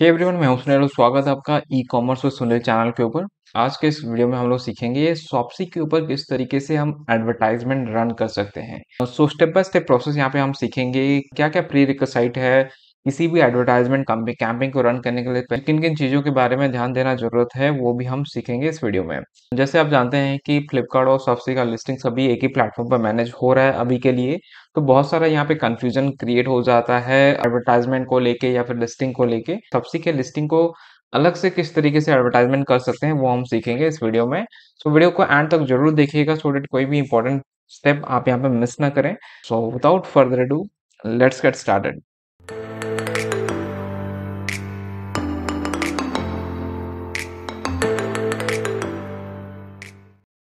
Hey everyone मैं हूं सुनील स्वागत है आपका ई कॉमर्स और सुनील चैनल के ऊपर आज के इस वीडियो में हम लोग सीखेंगे सॉप्सी के ऊपर किस तरीके से हम एडवर्टाइजमेंट रन कर सकते हैं so step by step process यहाँ पे हम सीखेंगे क्या क्या प्री साइट है किसी भी एडवर्टाइजमेंट कंपनी कैंपिंग को रन करने के लिए किन किन चीज़ों के बारे में ध्यान देना जरूरत है वो भी हम सीखेंगे इस वीडियो में जैसे आप जानते हैं कि फ्लिपकार्ट और सॉफ्सी का लिस्टिंग सभी एक ही प्लेटफॉर्म पर मैनेज हो रहा है अभी के लिए तो बहुत सारा यहाँ पे कन्फ्यूजन क्रिएट हो जाता है एडवर्टाइजमेंट को लेके या फिर लिस्टिंग को लेके सब्सी के लिस्टिंग को अलग से किस तरीके से एडवर्टाइजमेंट कर सकते हैं वो हम सीखेंगे इस वीडियो में सो वीडियो को एंड तक जरूर देखिएगा सो डेट कोई भी इंपॉर्टेंट स्टेप आप यहाँ पे मिस ना करें so without further do let's get started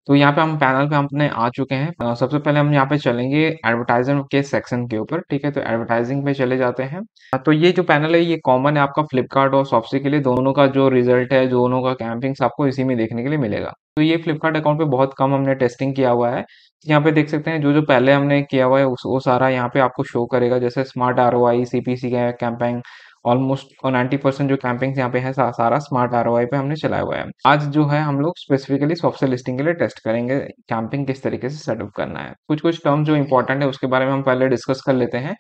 तो यहाँ पे हम पैनल पे अपने आ चुके हैं सबसे पहले हम यहाँ पे चलेंगे एडवर्टाइजिंग के सेक्शन के ऊपर ठीक है तो एडवर्टाइजिंग पे चले जाते हैं तो ये जो पैनल है ये कॉमन है आपका फ्लिपकार्ट और सॉपसी के लिए दोनों का जो रिजल्ट है दोनों का कैंपिंग आपको इसी में देखने के लिए मिलेगा तो ये फ्लिपकार्ट अकाउंट पे बहुत कम हमने टेस्टिंग किया हुआ है यहाँ पे देख सकते हैं जो जो पहले हमने किया हुआ है वो सारा यहाँ पे आपको शो करेगा जैसे smart R O I C P C campaign almost ninety percent जो कैंपिंग यहाँ पे है सा, सारा स्मार्ट आर पे हमने चलाया हुआ है आज जो है हम लोग स्पेसिफिकली सॉफ्ट लिस्टिंग के लिए टेस्ट करेंगे कैंपिंग किस तरीके से सेटअप करना है कुछ कुछ टर्म जो इंपॉर्टेंट है उसके बारे में हम पहले डिस्कस कर लेते हैं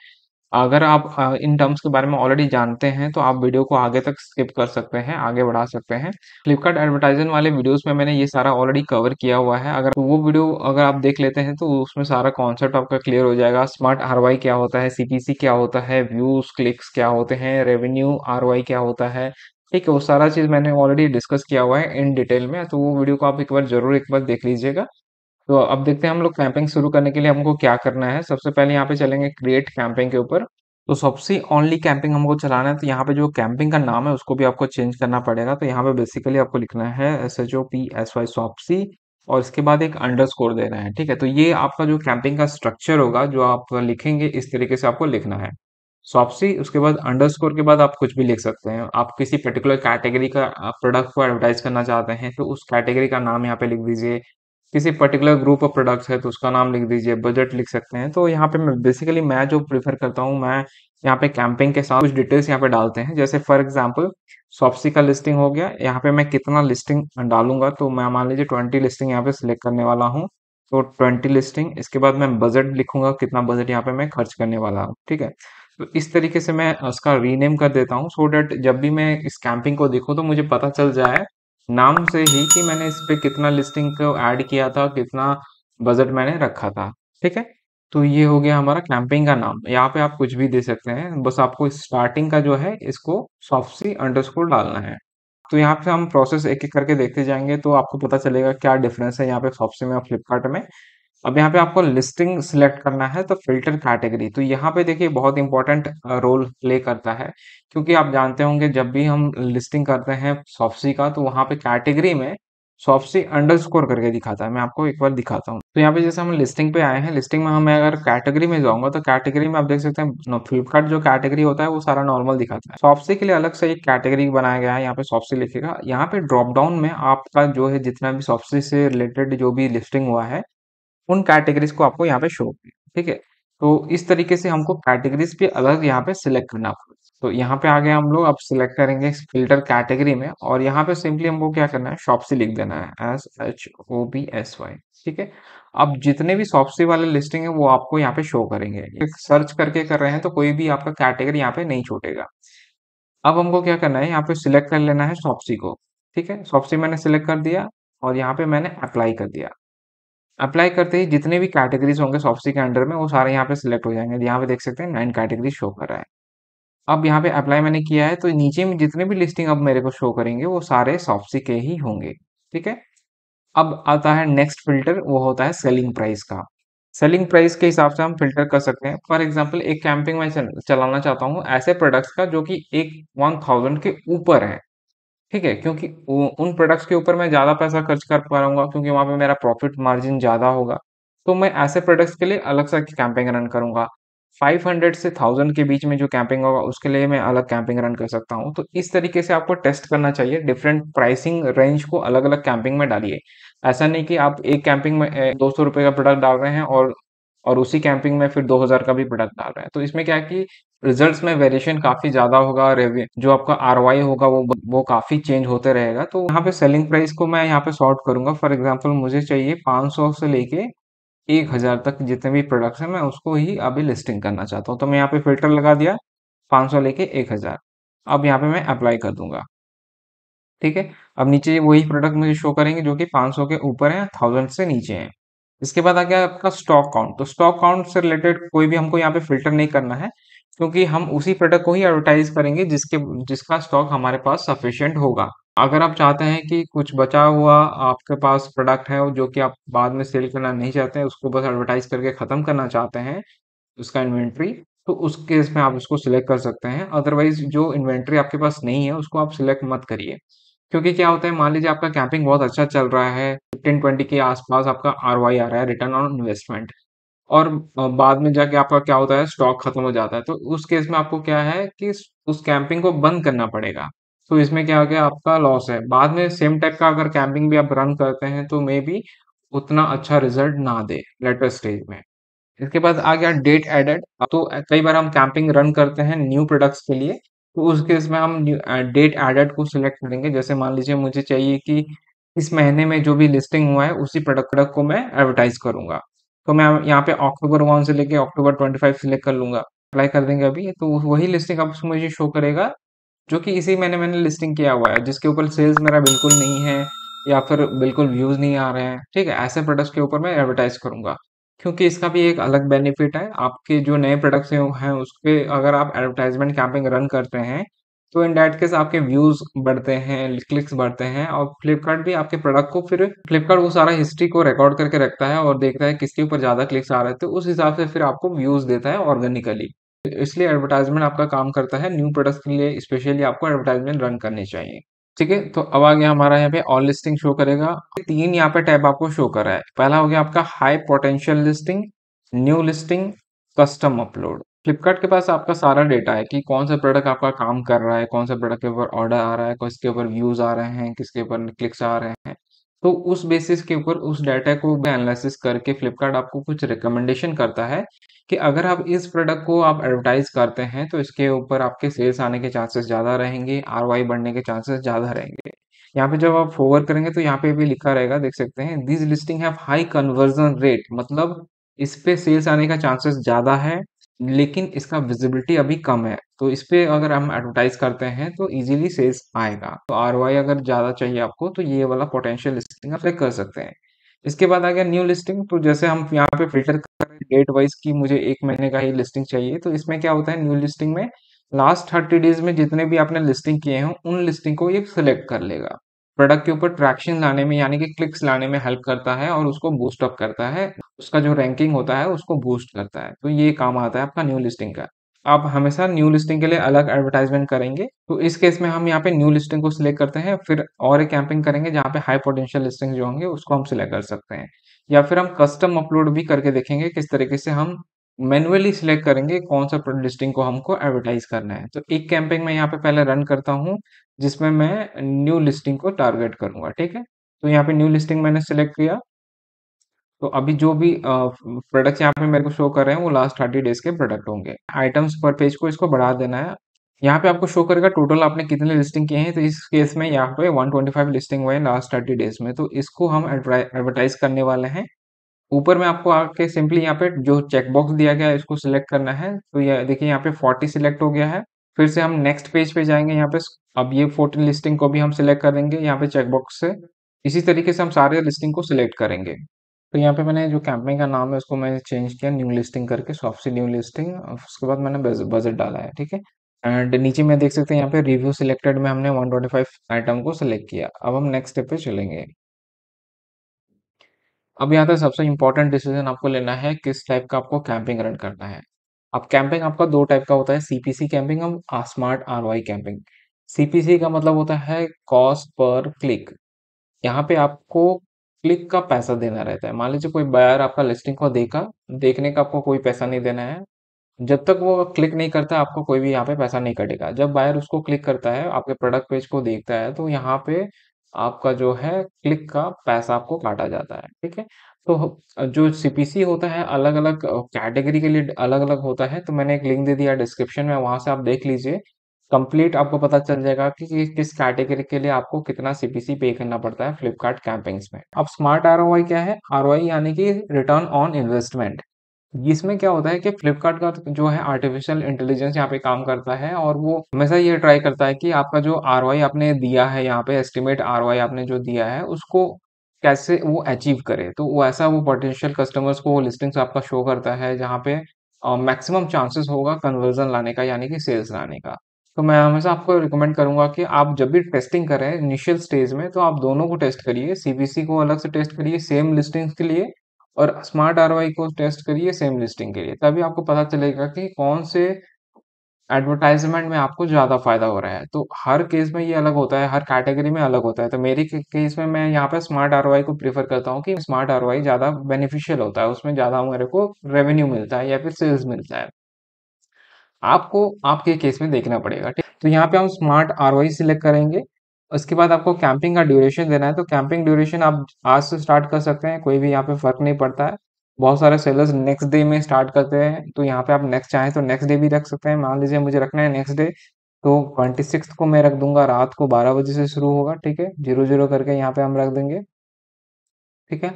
अगर आप इन टर्म्स के बारे में ऑलरेडी जानते हैं तो आप वीडियो को आगे तक स्किप कर सकते हैं आगे बढ़ा सकते हैं फ्लिपकार्ट एडवर्टाइजमेंट वाले वीडियोस में मैंने ये सारा ऑलरेडी कवर किया हुआ है अगर वो वीडियो अगर आप देख लेते हैं तो उसमें सारा कॉन्सेप्ट आपका क्लियर हो जाएगा स्मार्ट आर क्या होता है सीपीसी क्या होता है व्यूज क्लिक्स क्या होते हैं रेवेन्यू आर क्या होता है ठीक है वो सारा चीज़ मैंने ऑलरेडी डिस्कस किया हुआ है इन डिटेल में तो वो वीडियो को आप एक बार जरूर एक बार देख लीजिएगा तो अब देखते हैं हम लोग कैंपिंग शुरू करने के लिए हमको क्या करना है सबसे पहले यहाँ पे चलेंगे क्रिएट कैंपिंग के ऊपर तो सबसे ओनली कैंपिंग हमको चलाना है तो यहाँ पे जो कैंपिंग का नाम है उसको भी आपको चेंज करना पड़ेगा तो यहाँ पे बेसिकली आपको लिखना है S H O P S Y Shopsy और इसके बाद एक अंडर स्कोर देना है ठीक है तो ये आपका जो कैंपिंग का स्ट्रक्चर होगा जो आप लिखेंगे इस तरीके से आपको लिखना है सॉपसी उसके बाद अंडर स्कोर के बाद आप कुछ भी लिख सकते हैं आप किसी पर्टिकुलर कैटेगरी का प्रोडक्ट को एडवर्टाइज करना चाहते हैं तो उस कैटेगरी का नाम यहाँ पे लिख दीजिए किसी पर्टिकुलर ग्रुप ऑफ प्रोडक्ट्स है तो उसका नाम लिख दीजिए बजट लिख सकते हैं तो यहाँ पे मैं बेसिकली मैं जो प्रीफर करता हूँ मैं यहाँ पे कैंपिंग के साथ कुछ डिटेल्स यहाँ पे डालते हैं जैसे फॉर एग्जांपल सॉप्सी का लिस्टिंग हो गया यहाँ पे मैं कितना लिस्टिंग डालूंगा तो मैं मान लीजिए ट्वेंटी लिस्टिंग यहाँ पे सिलेक्ट करने वाला हूँ तो ट्वेंटी लिस्टिंग इसके बाद मैं बजट लिखूंगा कितना बजट यहाँ पे मैं खर्च करने वाला हूँ ठीक है तो इस तरीके से मैं उसका रीनेम कर देता हूँ सो डेट जब भी मैं इस कैंपिंग को देखूँ तो मुझे पता चल जाए नाम से ही कि मैंने इस पर कितना लिस्टिंग को ऐड किया था कितना बजट मैंने रखा था ठीक है तो ये हो गया हमारा कैंपिंग का नाम यहाँ पे आप कुछ भी दे सकते हैं बस आपको स्टार्टिंग का जो है इसको सॉफ्टसी अंडरस्कोर डालना है तो यहाँ पे हम प्रोसेस एक एक करके देखते जाएंगे तो आपको पता चलेगा क्या डिफरेंस है यहाँ पे सॉफ्टसी में और फ्लिपकार्ट में अब यहाँ पे आपको लिस्टिंग सिलेक्ट करना है तो फिल्टर कैटेगरी तो यहाँ पे देखिए बहुत इंपॉर्टेंट रोल प्ले करता है क्योंकि आप जानते होंगे जब भी हम लिस्टिंग करते हैं सॉफ्टसी का तो वहाँ पे कैटेगरी में सॉफ्टसी अंडरस्कोर करके दिखाता है मैं आपको एक बार दिखाता हूँ तो यहाँ पे जैसे हम लिस्टिंग पे आए हैं लिस्टिंग में हमें अगर कैटेगरी में जाऊंगा तो कैटेगरी में आप देख सकते हैं फ्लिपकार्ट जो कैटेगरी होता है वो सारा नॉर्मल दिखाता है सॉफ्टसी के लिए अलग से एक कैटेगरी बनाया गया है यहाँ पे सॉफ्टसी लिखेगा यहाँ पे ड्रॉप डाउन में आपका जो है जितना भी सॉफ्टसी से रिलेटेड जो भी लिस्टिंग हुआ है उन कैटेगरीज को आपको यहाँ पे शो ठीक है तो इस तरीके से हमको कैटेगरीज भी अलग यहाँ पे सिलेक्ट करना पड़ेगा तो यहाँ पे आ गया हम लोग अब सिलेक्ट करेंगे फिल्टर कैटेगरी में और यहाँ पे सिंपली हमको क्या करना है शॉपसी लिख देना है S H O B S Y ठीक है अब जितने भी शॉपसी वाले लिस्टिंग है वो आपको यहाँ पे शो करेंगे सर्च करके कर रहे हैं तो कोई भी आपका कैटेगरी यहाँ पे नहीं छूटेगा अब हमको क्या करना है यहाँ पे सिलेक्ट कर लेना है शॉपसी को ठीक है शॉपसी मैंने सिलेक्ट कर दिया और यहाँ पे मैंने अप्लाई कर दिया अप्लाई करते ही जितने भी कैटेगरीज होंगे सॉफ्टसी के अंडर में वो सारे यहाँ पे सिलेक्ट हो जाएंगे यहाँ पे देख सकते हैं नाइन कैटेगरी शो कर रहा है अब यहाँ पे अप्लाई मैंने किया है तो नीचे में जितने भी लिस्टिंग अब मेरे को शो करेंगे वो सारे सॉफ्टसी के ही होंगे ठीक है अब आता है नेक्स्ट फिल्टर वो होता है सेलिंग प्राइस का सेलिंग प्राइस के हिसाब से हम फिल्टर कर सकते हैं फॉर एग्जाम्पल एक कैंपिंग मैं चलाना चाहता हूँ ऐसे प्रोडक्ट्स का जो कि एक वन थाउजेंड के ऊपर है ठीक है क्योंकि उन प्रोडक्ट्स के ऊपर मैं ज़्यादा पैसा खर्च कर पाऊंगा क्योंकि वहाँ पे मेरा प्रॉफिट मार्जिन ज़्यादा होगा तो मैं ऐसे प्रोडक्ट्स के लिए अलग सा कैंपिंग रन करूंगा 500 से 1000 के बीच में जो कैंपिंग होगा उसके लिए मैं अलग कैंपिंग रन कर सकता हूँ तो इस तरीके से आपको टेस्ट करना चाहिए डिफरेंट प्राइसिंग रेंज को अलग अलग कैंपिंग में डालिए ऐसा नहीं कि आप एक कैंपिंग में दो सौ रुपये का प्रोडक्ट डाल रहे हैं और और उसी कैंपिंग में फिर 2000 का भी प्रोडक्ट डाल रहे हैं तो इसमें क्या है कि रिजल्ट्स में वेरिएशन काफी ज्यादा होगा जो आपका आर होगा वो वो काफी चेंज होते रहेगा तो यहाँ पे सेलिंग प्राइस को मैं यहाँ पे सॉर्ट करूंगा फॉर एग्जाम्पल मुझे चाहिए 500 से लेके एक हजार तक जितने भी प्रोडक्ट्स हैं मैं उसको ही अभी लिस्टिंग करना चाहता हूँ तो मैं यहाँ पे फिल्टर लगा दिया 500 लेके हजार अब यहाँ पे मैं अप्लाई कर दूंगा ठीक है अब नीचे वही प्रोडक्ट मुझे शो करेंगे जो कि 500 के ऊपर हैं 1000 से नीचे हैं इसके बाद आ गया आपका स्टॉक काउंट तो स्टॉक काउंट से रिलेटेड कोई भी हमको यहाँ पे फिल्टर नहीं करना है क्योंकि हम उसी प्रोडक्ट को ही एडवर्टाइज करेंगे जिसके जिसका स्टॉक हमारे पास सफिशियंट होगा अगर आप चाहते हैं कि कुछ बचा हुआ आपके पास प्रोडक्ट है जो कि आप बाद में सेल करना नहीं चाहते हैं उसको बस एडवर्टाइज करके ख़त्म करना चाहते हैं उसका इन्वेंट्री तो उस केस में आप उसको सिलेक्ट कर सकते हैं अदरवाइज जो इन्वेंट्री आपके पास नहीं है उसको आप सिलेक्ट मत करिए क्योंकि क्या होता है मान लीजिए आपका कैंपिंग बहुत अच्छा चल रहा है फिफ्टीन ट्वेंटी के आसपास आपका आर आ रहा है रिटर्न ऑन इन्वेस्टमेंट और बाद में जाके आपका क्या होता है स्टॉक खत्म हो जाता है तो उस केस में आपको क्या है कि उस कैंपिंग को बंद करना पड़ेगा तो इसमें क्या हो गया आपका लॉस है बाद में सेम टाइप का अगर कैंपिंग भी आप रन करते हैं तो मे बी उतना अच्छा रिजल्ट ना दे लेटर स्टेज में इसके बाद आ गया डेट एडेड तो कई बार हम कैंपिंग रन करते हैं न्यू प्रोडक्ट्स के लिए तो उस केस में हम डेट एडेड uh, को सिलेक्ट करेंगे जैसे मान लीजिए मुझे चाहिए कि इस महीने में जो भी लिस्टिंग हुआ है उसी प्रोडक्ट को मैं एडवर्टाइज करूंगा तो मैं यहाँ पे अक्टूबर वन से लेके अक्टूबर ट्वेंटी फाइव सिलेक्ट कर लूंगा अप्लाई कर देंगे अभी तो वही लिस्टिंग आप मुझे शो करेगा जो कि इसी महीने मैंने लिस्टिंग किया हुआ है जिसके ऊपर सेल्स मेरा बिल्कुल नहीं है या फिर बिल्कुल व्यूज नहीं आ रहे हैं ठीक है ऐसे प्रोडक्ट्स के ऊपर मैं एडवर्टाइज करूंगा क्योंकि इसका भी एक अलग बेनिफिट है आपके जो नए प्रोडक्ट्स हैं उसके अगर आप एडवर्टाइजमेंट कैंपिंग रन करते हैं तो इन डैट केस आपके व्यूज बढ़ते हैं क्लिक्स बढ़ते हैं और फ्लिपकार्ट भी आपके प्रोडक्ट को फिर फ्लिपकार्ट वो सारा हिस्ट्री को रिकॉर्ड करके रखता है और देखता है किसके ऊपर ज़्यादा क्लिक्स आ रहे थे तो उस हिसाब से फिर आपको व्यूज देता है ऑर्गेनिकली इसलिए एडवर्टाइजमेंट आपका काम करता है न्यू प्रोडक्ट्स के लिए स्पेशली आपको एडवर्टाइजमेंट रन करनी चाहिए ठीक है तो अब आ गया हमारा यहाँ पे ऑल लिस्टिंग शो करेगा तीन यहाँ पे टैब आपको शो कर रहा है पहला हो गया आपका high potential listing new listing custom upload Flipkart के पास आपका सारा डेटा है कि कौन सा प्रोडक्ट आपका काम कर रहा है कौन सा प्रोडक्ट के ऊपर ऑर्डर आ रहा है किसके ऊपर व्यूज आ रहे हैं किसके ऊपर क्लिक्स आ रहे हैं तो उस बेसिस के ऊपर उस डाटा को एनालिसिस करके फ्लिपकार्ट आपको कुछ रिकमेंडेशन करता है कि अगर आप इस प्रोडक्ट को आप एडवर्टाइज करते हैं तो इसके ऊपर आपके सेल्स आने के चांसेस ज़्यादा रहेंगे आर बढ़ने के चांसेस ज़्यादा रहेंगे यहाँ पे जब आप फॉरवर्ड करेंगे तो यहाँ पे भी लिखा रहेगा देख सकते हैं this listing have high conversion rate मतलब इस पे सेल्स आने का चांसेस ज़्यादा है लेकिन इसका विजिबिलिटी अभी कम है तो इस पर अगर हम एडवर्टाइज करते हैं तो इजीली सेल्स आएगा तो आर अगर ज़्यादा चाहिए आपको तो ये वाला पोटेंशियल लिस्टिंग आप कर सकते हैं इसके बाद आ गया न्यू लिस्टिंग तो जैसे हम यहाँ पे फिल्टर कर रहे हैं डेट वाइज की मुझे एक महीने का ही लिस्टिंग चाहिए तो इसमें क्या होता है न्यू लिस्टिंग में लास्ट थर्टी डेज में जितने भी आपने लिस्टिंग किए हैं उन लिस्टिंग को ये सिलेक्ट कर लेगा प्रोडक्ट के ऊपर ट्रैक्शन लाने में यानी कि क्लिक्स लाने में हेल्प करता है और उसको बूस्ट अप करता है उसका जो रैंकिंग होता है उसको बूस्ट करता है तो ये काम आता है आपका न्यू लिस्टिंग का आप हमेशा न्यू लिस्टिंग के लिए अलग एडवर्टाइजमेंट करेंगे तो इस केस में हम यहाँ पे न्यू लिस्टिंग को सिलेक्ट करते हैं फिर और एक कैंपिंग करेंगे जहाँ पे हाई पोटेंशियल लिस्टिंग जो होंगे उसको हम सिलेक्ट कर सकते हैं या फिर हम कस्टम अपलोड भी करके देखेंगे किस तरीके से हम मैनुअली सिलेक्ट करेंगे कौन सा लिस्टिंग को हमको एडवर्टाइज करना है तो एक कैंपेन मैं यहाँ पे पहले रन करता हूँ जिसमें मैं न्यू लिस्टिंग को टारगेट करूंगा ठीक है तो यहाँ पे न्यू लिस्टिंग मैंने सिलेक्ट किया तो अभी जो भी प्रोडक्ट्स यहाँ पे मेरे को शो कर रहे हैं वो लास्ट थर्टी डेज के प्रोडक्ट होंगे आइटम्स पर पेज को इसको बढ़ा देना है यहाँ पे आपको शो करेगा टोटल आपने कितने लिस्टिंग किए हैं तो इस केस में यहाँ पे 125 लिस्टिंग हुए हैं लास्ट 30 डेज में तो इसको हम एडवर्टाइज करने वाले हैं ऊपर में आपको आके सिंपली यहाँ पे जो चेकबॉक्स दिया गया है इसको सिलेक्ट करना है तो ये देखिए यहाँ पे 40 सिलेक्ट हो गया है फिर से हम नेक्स्ट पेज पे जाएंगे यहाँ पे अब ये फोर्टीन लिस्टिंग को भी हम सिलेक्ट करेंगे यहाँ पे चेकबॉक्स से इसी तरीके से हम सारे लिस्टिंग को सिलेक्ट करेंगे तो यहाँ पे मैंने जो कैंपेन का नाम है उसको मैंने चेंज किया न्यू लिस्टिंग करके सॉफ्ट न्यू लिस्टिंग उसके बाद मैंने बजट डाला है ठीक है एंड नीचे में देख सकते हैं यहाँ पे रिव्यू सिलेक्टेड में हमने 125 आइटम को सिलेक्ट किया अब हम नेक्स्ट स्टेप पे चलेंगे अब यहाँ पे सबसे इंपॉर्टेंट डिसीजन आपको लेना है किस टाइप का आपको कैंपिंग रन करना है अब कैंपिंग आपका दो टाइप का होता है सीपीसी कैंपिंग और स्मार्ट आर कैंपिंग सीपीसी का मतलब होता है कॉस्ट पर क्लिक यहाँ पे आपको क्लिक का पैसा देना रहता है मान लीजिए कोई बायर आपका लिस्टिंग को देखा देखने का आपको कोई पैसा नहीं देना है जब तक वो क्लिक नहीं करता आपको कोई भी यहाँ पे पैसा नहीं कटेगा जब बायर उसको क्लिक करता है आपके प्रोडक्ट पेज को देखता है तो यहाँ पे आपका जो है क्लिक का पैसा आपको काटा जाता है ठीक है तो जो सीपीसी होता है अलग अलग कैटेगरी के लिए अलग अलग होता है तो मैंने एक लिंक दे दिया डिस्क्रिप्शन में वहां से आप देख लीजिए कंप्लीट आपको पता चल जाएगा कि, किस कैटेगरी के लिए आपको कितना सीपीसी पे करना पड़ता है फ्लिपकार्ट कैंपिंग्स में अब स्मार्ट आर क्या है आर यानी कि रिटर्न ऑन इन्वेस्टमेंट इसमें क्या होता है कि फ्लिपकार्ट का जो है आर्टिफिशियल इंटेलिजेंस यहाँ पे काम करता है और वो हमेशा ये ट्राई करता है कि आपका जो आर आपने दिया है यहाँ पे एस्टिमेट आर आपने जो दिया है उसको कैसे वो अचीव करे तो वो ऐसा वो पोटेंशियल कस्टमर्स को वो लिस्टिंग्स आपका शो करता है जहाँ पे मैक्सिमम चांसेस होगा कन्वर्जन लाने का यानी कि सेल्स लाने का तो मैं हमेशा आपको रिकमेंड करूंगा कि आप जब भी टेस्टिंग करें इनिशियल स्टेज में तो आप दोनों को टेस्ट करिए सीबीसी को अलग से टेस्ट करिए सेम लिस्टिंग्स के लिए और स्मार्ट आर को टेस्ट करिए सेम लिस्टिंग के लिए तभी आपको पता चलेगा कि कौन से एडवर्टाइजमेंट में आपको ज़्यादा फायदा हो रहा है तो हर केस में ये अलग होता है हर कैटेगरी में अलग होता है तो मेरे केस में मैं यहाँ पे स्मार्ट आर को प्रीफर करता हूँ कि स्मार्ट आर ज़्यादा बेनिफिशियल होता है उसमें ज़्यादा मेरे को रेवेन्यू मिलता है या फिर सेल्स मिलता है आपको आपके केस में देखना पड़ेगा ठीक तो यहाँ पे हम स्मार्ट आर सिलेक्ट करेंगे उसके बाद आपको कैंपिंग का ड्यूरेशन देना है तो कैंपिंग ड्यूरेशन आप आज से स्टार्ट कर सकते हैं कोई भी यहाँ पे फर्क नहीं पड़ता है बहुत सारे सेलर्स नेक्स्ट डे में स्टार्ट करते हैं तो यहाँ पे आप नेक्स्ट चाहें तो नेक्स्ट डे भी रख सकते हैं मान लीजिए मुझे रखना है नेक्स्ट डे तो ट्वेंटी सिक्स को मैं रख दूंगा रात को बारह बजे से शुरू होगा ठीक है जीरो जीरो करके यहाँ पे हम रख देंगे ठीक है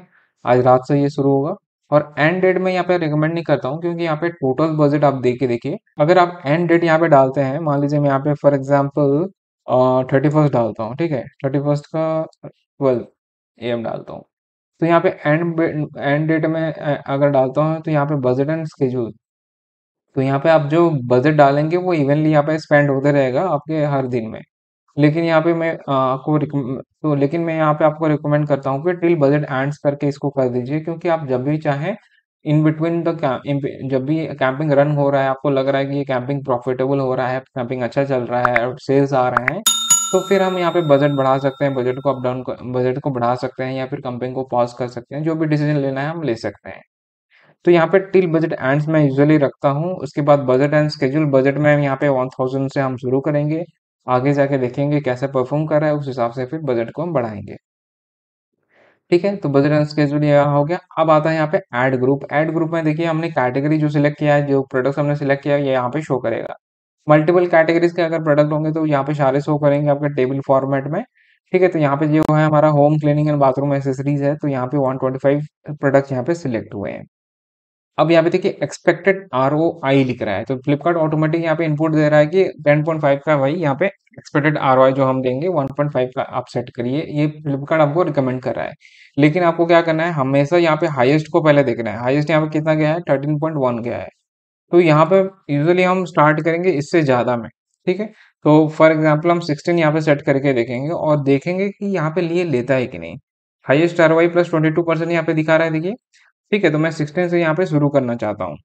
आज रात से ये शुरू होगा और एंड डेट में यहाँ पे रिकमेंड नहीं करता हूँ क्योंकि यहाँ पे टोटल बजट आप देख के देखिए अगर आप एंड डेट यहाँ पे डालते हैं मान लीजिए मैं यहाँ पे फॉर एग्जाम्पल थर्टी फर्स्ट डालता हूँ ठीक है थर्टी फर्स्ट का ट्वेल्व ए एम डालता हूँ तो यहाँ पे एंड एंड डेट में अगर डालता हूँ तो यहाँ पे बजट एंड स्केजूल तो यहाँ पे आप जो बजट डालेंगे वो इवनली यहाँ पे स्पेंड होते रहेगा आपके हर दिन में लेकिन यहाँ पे मैं आपको तो लेकिन मैं यहाँ पे आपको रिकमेंड करता हूँ कि टिल बजट एंड्स करके इसको कर दीजिए क्योंकि आप जब भी चाहें इन बिटवीन द जब भी कैंपिंग रन हो रहा है आपको लग रहा है कि ये कैंपिंग प्रॉफिटेबल हो रहा है कैंपिंग अच्छा चल रहा है और सेल्स आ रहे हैं तो फिर हम यहाँ पे बजट बढ़ा सकते हैं बजट को अप डाउन बजट को बढ़ा सकते हैं या फिर कैंपिंग को पॉज कर सकते हैं जो भी डिसीजन लेना है हम ले सकते हैं तो यहाँ पे टिल बजट एंड्स मैं यूजुअली रखता हूँ उसके बाद बजट एंड स्केड्यूल बजट में यहाँ पे वन थाउजेंड से हम शुरू करेंगे आगे जाके देखेंगे कैसे परफॉर्म कर रहा है उस हिसाब से फिर बजट को हम बढ़ाएंगे ठीक है तो बजरंग स्केड्यूल यहाँ हो गया अब आता है यहाँ पे एड ग्रुप एड ग्रुप में देखिए हमने कैटेगरी जो सिलेक्ट किया है जो प्रोडक्ट हमने सिलेक्ट किया है ये यहाँ पे शो करेगा मल्टीपल कैटेगरीज के अगर प्रोडक्ट होंगे तो यहाँ पे सारे शो करेंगे आपके टेबल फॉर्मेट में ठीक है तो यहाँ पे जो है हमारा home cleaning and bathroom accessories है तो यहाँ पे 125 प्रोडक्ट्स यहाँ पे सिलेक्ट हुए हैं अब यहाँ पे देखिए एक्सपेक्टेड आर ओ आई लिख रहा है तो फ्लिपकार्ट ऑटोमेटिक यहाँ पे इनपुट दे रहा है कि 10.5 का भाई यहाँ पे एक्सपेक्टेड आर ओ आई जो हम देंगे 1.5 का आप सेट करिए ये फ्लिपकार्ट आपको रिकमेंड कर रहा है लेकिन आपको क्या करना है हमेशा यहाँ पे हाईएस्ट को पहले देखना है हाईएस्ट यहाँ पे कितना गया है थर्टीन पॉइंट वन गया है तो यहाँ पे यूजली हम स्टार्ट करेंगे इससे ज़्यादा में ठीक है तो फॉर एग्जाम्पल हम सिक्सटीन यहाँ पे सेट करके देखेंगे और देखेंगे कि यहाँ पे लिए लेता है कि नहीं highest R I plus twenty two percent यहाँ पे दिखा रहा है देखिए ठीक है तो मैं सिक्सटीन से यहाँ पे शुरू करना चाहता हूँ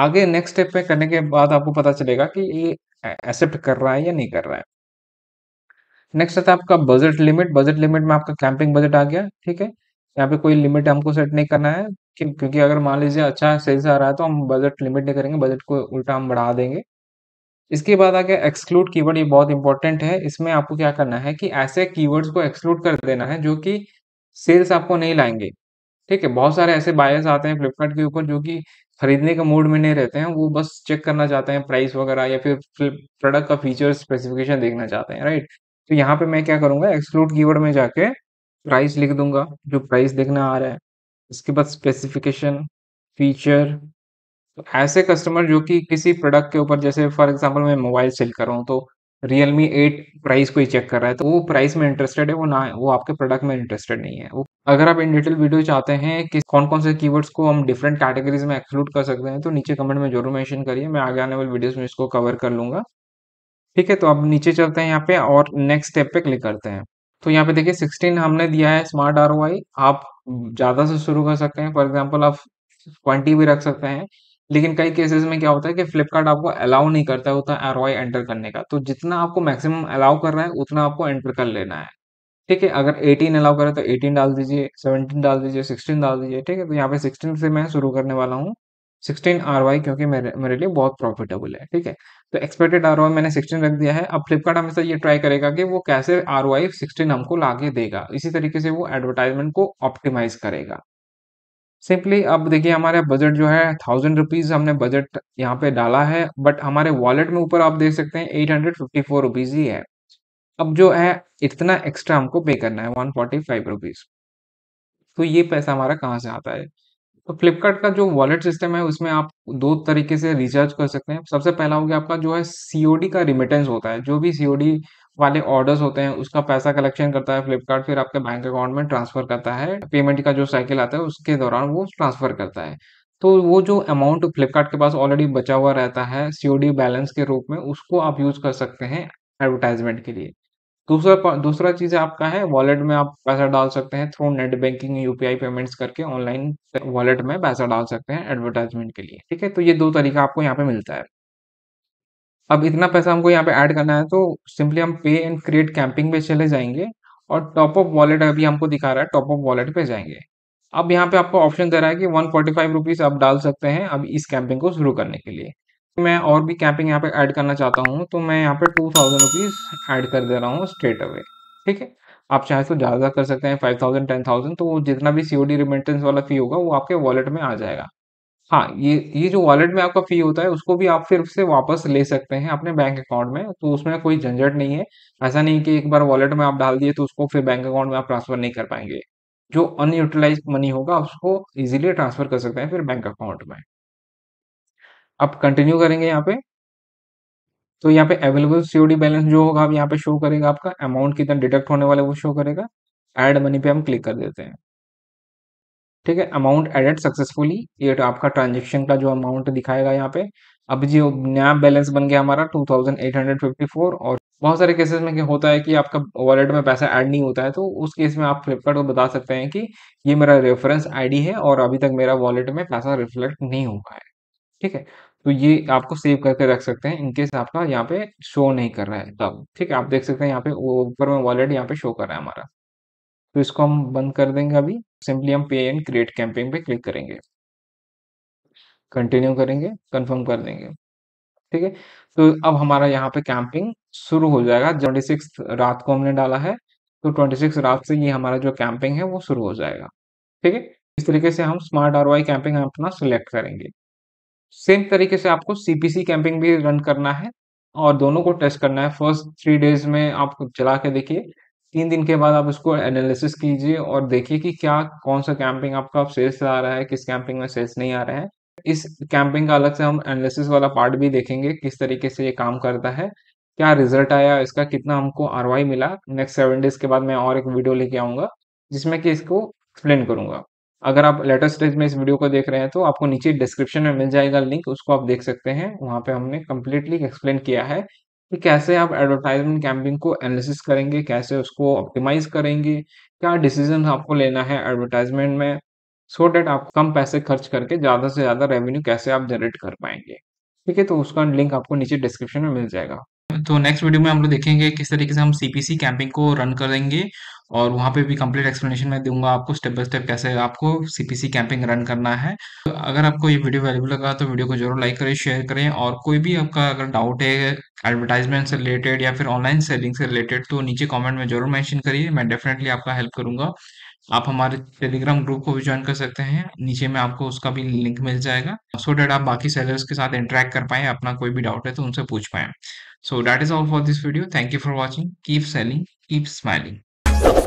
आगे नेक्स्ट स्टेप पे करने के बाद आपको पता चलेगा कि ये एक्सेप्ट कर रहा है या नहीं कर रहा है नेक्स्ट आता है आपका बजट लिमिट बजट लिमिट में आपका कैंपिंग बजट आ गया ठीक है यहाँ पे कोई लिमिट हमको सेट नहीं करना है क्योंकि अगर मान लीजिए अच्छा सेल्स आ रहा है तो हम बजट लिमिट नहीं करेंगे बजट को उल्टा हम बढ़ा देंगे इसके बाद आ गया एक्सक्लूड कीवर्ड ये बहुत इंपॉर्टेंट है इसमें आपको क्या करना है कि ऐसे कीवर्ड्स को एक्सक्लूड कर देना है जो कि सेल्स आपको नहीं लाएंगे ठीक है बहुत सारे ऐसे बायर्स आते हैं फ्लिपकार्ट के ऊपर जो कि खरीदने के मूड में नहीं रहते हैं वो बस चेक करना चाहते हैं प्राइस वगैरह या फिर प्रोडक्ट का फीचर स्पेसिफिकेशन देखना चाहते हैं राइट तो यहाँ पे मैं क्या करूँगा एक्सक्लूड कीवर्ड में जाके प्राइस लिख दूंगा जो प्राइस देखना आ रहा है इसके बाद स्पेसिफिकेशन फीचर तो ऐसे कस्टमर जो कि किसी प्रोडक्ट के ऊपर जैसे फॉर एग्जांपल मैं मोबाइल सेल कर रहा हूँ तो रियल मी एट प्राइस ही चेक कर रहा है तो वो प्राइस में इंटरेस्टेड है वो ना वो आपके प्रोडक्ट में इंटरेस्टेड नहीं है वो अगर आप इन डिटेल वीडियो चाहते हैं कि कौन कौन से कीवर्ड्स को हम डिफरेंट कैटेगरीज में एक्सक्लूड कर सकते हैं तो नीचे कमेंट में जरूर मेंशन करिए मैं आगे आने वाले वीडियोज में इसको कवर कर लूंगा ठीक है तो अब नीचे चलते हैं यहाँ पे और नेक्स्ट स्टेप पे क्लिक करते हैं तो यहाँ पे देखिए सिक्सटीन हमने दिया है स्मार्ट आर आप ज़्यादा से शुरू कर सकते हैं फॉर एग्जाम्पल आप ट्वेंटी भी रख सकते हैं लेकिन कई केसेस में क्या होता है कि फ्लिपकार्ट आपको अलाउ नहीं करता है उतना आरओआई एंटर करने का तो जितना आपको मैक्सिमम अलाउ कर रहा है उतना आपको एंटर कर लेना है ठीक है अगर 18 अलाउ करे तो 18 डाल दीजिए 17 डाल दीजिए 16 डाल दीजिए ठीक है तो यहाँ पे 16 से मैं शुरू करने वाला हूँ 16 आर वाई क्योंकि मेरे मेरे लिए बहुत प्रॉफिटेबल है ठीक है तो एक्सपेक्टेड आर वाई मैंने 16 रख दिया है अब फ्लिपकार्ट हमेशा ये ट्राई करेगा कि वो कैसे आर वाई सिक्सटीन हमको ला देगा इसी तरीके से वो एडवर्टाइजमेंट को ऑप्टिमाइज करेगा सिंपली अब देखिए हमारा बजट जो है थाउजेंड रुपीज हमने बजट यहाँ पे डाला है बट हमारे वॉलेट में ऊपर आप देख सकते हैं eight hundred fifty four rupees ही है अब जो है इतना एक्स्ट्रा हमको पे करना है वन फोर्टी फाइव रुपीज तो ये पैसा हमारा कहाँ से आता है तो फ्लिपकार्ट का जो वॉलेट सिस्टम है उसमें आप दो तरीके से रिचार्ज कर सकते हैं सबसे पहला हो गया आपका जो है सीओडी का रिमिटेंस होता है जो भी सीओडी वाले ऑर्डर्स होते हैं उसका पैसा कलेक्शन करता है फ्लिपकार्ट फिर आपके बैंक अकाउंट में ट्रांसफर करता है पेमेंट का जो साइकिल आता है उसके दौरान वो ट्रांसफर करता है तो वो जो अमाउंट फ्लिपकार्ट के पास ऑलरेडी बचा हुआ रहता है सीओडी बैलेंस के रूप में उसको आप यूज कर सकते हैं एडवर्टाइजमेंट के लिए दूसरा दूसरा चीज़ आपका है वॉलेट में आप पैसा डाल सकते हैं through net banking UPI payments करके ऑनलाइन वॉलेट में पैसा डाल सकते हैं एडवर्टाइजमेंट के लिए ठीक है तो ये दो तरीका आपको यहाँ पे मिलता है अब इतना पैसा हमको यहाँ पे ऐड करना है तो सिंपली हम पे एंड क्रिएट कैंपिंग पे चले जाएंगे और टॉप ऑफ वॉलेट अभी हमको दिखा रहा है टॉप ऑफ वॉलेट पे जाएंगे अब यहाँ पे आपको ऑप्शन दे रहा है कि वन फोर्टी फाइव रुपीज़ आप डाल सकते हैं अब इस कैंपिंग को शुरू करने के लिए तो मैं और भी कैंपिंग यहाँ पे ऐड करना चाहता हूँ तो मैं यहाँ पे टू थाउजेंड रुपीज़ एड कर दे रहा हूँ स्ट्रेट अवे ठीक है आप चाहे तो ज़्यादा कर सकते हैं फाइव थाउजेंड टेन थाउजेंड तो जितना भी सीओडी रिमिटेंस रिमेंटेंस वाला फी होगा वो आपके वॉलेट में आ जाएगा हाँ, ये ये जो वॉलेट में आपका फ़ी होता है, उसको भी आप फिर से वापस ले सकते हैं अपने बैंक अकाउंट में, तो उसमें कोई झंझट नहीं है। ऐसा नहीं कि एक बार वॉलेट में आप डाल दिए, तो उसको फिर बैंक अकाउंट में आप ट्रांसफ़र नहीं कर पाएंगे जो अनयूटिलाइज मनी होगा, उसको ईज़िली ट्रांसफ़र कर सकते हैं फिर बैंक अकाउंट में। अब कंटिन्यू करेंगे यहाँ पे। तो यहाँ पे अवेलेबल सीओडी बैलेंस जो होगा आप यहाँ पे शो करेगा आपका, अमाउंट कितना डिडक्ट होने वाला है वो शो करेगा। एड मनी पे हम क्लिक कर देते हैं। ठीक है अमाउंट एडेड सक्सेसफुली ये तो आपका ट्रांजेक्शन का जो अमाउंट दिखाएगा यहाँ पे अब जो नया बैलेंस बन गया हमारा 2854 और बहुत सारे केसेस में क्या होता है कि आपका वॉलेट में पैसा ऐड नहीं होता है तो उस केस में आप फ्लिपकार्ट को बता सकते हैं कि ये मेरा रेफरेंस आईडी है और अभी तक मेरा वॉलेट में पैसा रिफ्लेक्ट नहीं हुआ है ठीक है तो ये आपको सेव करके रख सकते हैं इनकेस आपका यहाँ पे शो नहीं कर रहा है तब ठीक है आप देख सकते हैं यहाँ पे ऊपर में वॉलेट यहाँ पे शो कर रहा है हमारा तो इसको हम बंद कर देंगे अभी सिंपली हम पे एंड क्रिएट कैंपेन पे क्लिक करेंगे कंटिन्यू करेंगे कंफर्म कर देंगे ठीक है तो अब हमारा यहाँ पे कैंपिंग शुरू हो जाएगा ट्वेंटी सिक्स रात को हमने डाला है तो ट्वेंटी सिक्स रात से ये हमारा जो कैंपिंग है वो शुरू हो जाएगा ठीक है इस तरीके से हम स्मार्ट आर वाई कैंपिंग अपना सिलेक्ट करेंगे सेम तरीके से आपको सीपीसी कैंपिंग भी रन करना है और दोनों को टेस्ट करना है फर्स्ट थ्री डेज में आप चला के देखिए तीन दिन के बाद आप उसको एनालिसिस कीजिए और देखिए कि क्या कौन सा कैंपिंग आपका आप सेल्स आ रहा है किस कैंपिंग में सेल्स नहीं आ रहे हैं इस कैंपिंग का अलग से हम एनालिसिस वाला पार्ट भी देखेंगे किस तरीके से ये काम करता है क्या रिजल्ट आया इसका कितना हमको आर मिला नेक्स्ट सेवन डेज के बाद मैं और एक वीडियो लेके आऊंगा जिसमें कि इसको एक्सप्लेन करूंगा अगर आप लेटेस्ट स्टेज में इस वीडियो को देख रहे हैं तो आपको नीचे डिस्क्रिप्शन में मिल जाएगा लिंक उसको आप देख सकते हैं वहां पे हमने कम्प्लीटली एक्सप्लेन किया है कि कैसे आप एडवर्टाइजमेंट कैंपिंग को एनालिसिस करेंगे कैसे उसको ऑप्टिमाइज करेंगे क्या डिसीजन आपको लेना है एडवर्टाइजमेंट में सो डेट आप कम पैसे खर्च करके ज़्यादा से ज़्यादा रेवेन्यू कैसे आप जनरेट कर पाएंगे ठीक है तो उसका लिंक आपको नीचे डिस्क्रिप्शन में मिल जाएगा तो नेक्स्ट वीडियो में हम लोग देखेंगे किस तरीके से हम सीपीसी कैंपिंग को रन करेंगे और वहाँ पे भी कंप्लीट एक्सप्लेनेशन मैं दूंगा आपको स्टेप बाय स्टेप कैसे आपको सीपीसी कैंपिंग रन करना है तो अगर आपको ये वीडियो वैल्यूबल लगा तो वीडियो को जरूर लाइक करें शेयर करें और कोई भी आपका अगर डाउट है एडवर्टाइजमेंट से रिलेटेड या फिर ऑनलाइन सेलिंग से रिलेटेड तो नीचे कॉमेंट में जरूर मैंशन करिए मैं डेफिनेटली आपका हेल्प करूंगा आप हमारे टेलीग्राम ग्रुप को भी ज्वाइन कर सकते हैं नीचे में आपको उसका भी लिंक मिल जाएगा सो डेट आप बाकी सेलर्स के साथ इंटरेक्ट कर पाए अपना कोई भी डाउट है तो उनसे पूछ पाए so that is all for this video thank you for watching keep selling keep smiling